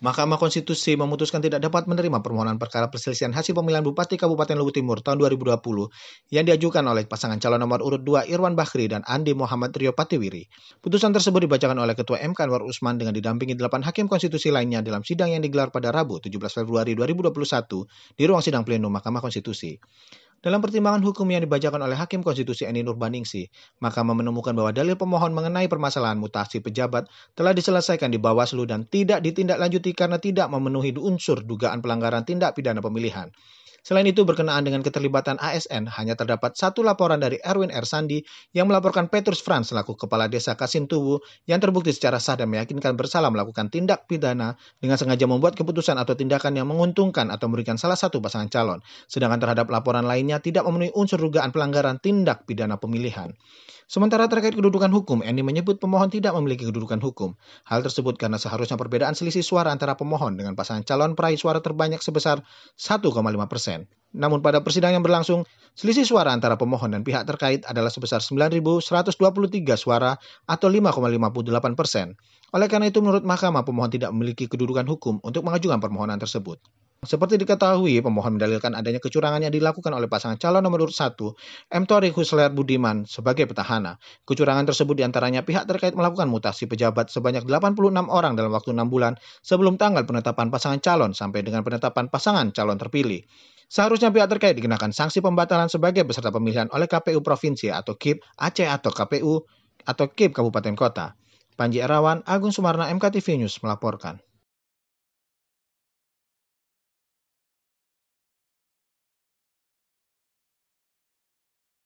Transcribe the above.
Mahkamah Konstitusi memutuskan tidak dapat menerima permohonan perkara perselisihan hasil pemilihan Bupati Kabupaten Luwu Timur tahun 2020 yang diajukan oleh pasangan calon nomor urut 2 Irwan Bakri dan Andi Muhammad Rio Patiwiri. Putusan tersebut dibacakan oleh Ketua MK Anwar Usman dengan didampingi 8 hakim konstitusi lainnya dalam sidang yang digelar pada Rabu 17 Februari 2021 di ruang sidang pleno Mahkamah Konstitusi. Dalam pertimbangan hukum yang dibacakan oleh Hakim Konstitusi Eni Nurbaningsih, maka menemukan bahwa dalil pemohon mengenai permasalahan mutasi pejabat telah diselesaikan di Bawaslu dan tidak ditindaklanjuti karena tidak memenuhi unsur dugaan pelanggaran tindak pidana pemilihan. Selain itu, berkenaan dengan keterlibatan ASN, hanya terdapat satu laporan dari Erwin R. Sandi yang melaporkan Petrus Franz selaku kepala desa Kasintuwu yang terbukti secara sah dan meyakinkan bersalah melakukan tindak pidana dengan sengaja membuat keputusan atau tindakan yang menguntungkan atau memberikan salah satu pasangan calon. Sedangkan terhadap laporan lainnya, lainnya tidak memenuhi unsur dugaan pelanggaran tindak pidana pemilihan. Sementara terkait kedudukan hukum, Eni menyebut pemohon tidak memiliki kedudukan hukum. Hal tersebut karena seharusnya perbedaan selisih suara antara pemohon dengan pasangan calon peraih suara terbanyak sebesar 1,5 persen. Namun pada persidangan yang berlangsung, selisih suara antara pemohon dan pihak terkait adalah sebesar 9.123 suara atau 5,58 persen. Oleh karena itu, menurut Mahkamah, pemohon tidak memiliki kedudukan hukum untuk mengajukan permohonan tersebut. Seperti diketahui, pemohon mendalilkan adanya kecurangan yang dilakukan oleh pasangan calon nomor urut 1, M. Tori Husler Budiman, sebagai petahana. Kecurangan tersebut diantaranya pihak terkait melakukan mutasi pejabat sebanyak 86 orang dalam waktu 6 bulan sebelum tanggal penetapan pasangan calon sampai dengan penetapan pasangan calon terpilih. Seharusnya pihak terkait dikenakan sanksi pembatalan sebagai peserta pemilihan oleh KPU Provinsi atau KIP, Aceh atau KPU, atau KIP Kabupaten Kota. Panji Erawan, Agung Sumarna, MKTV News melaporkan.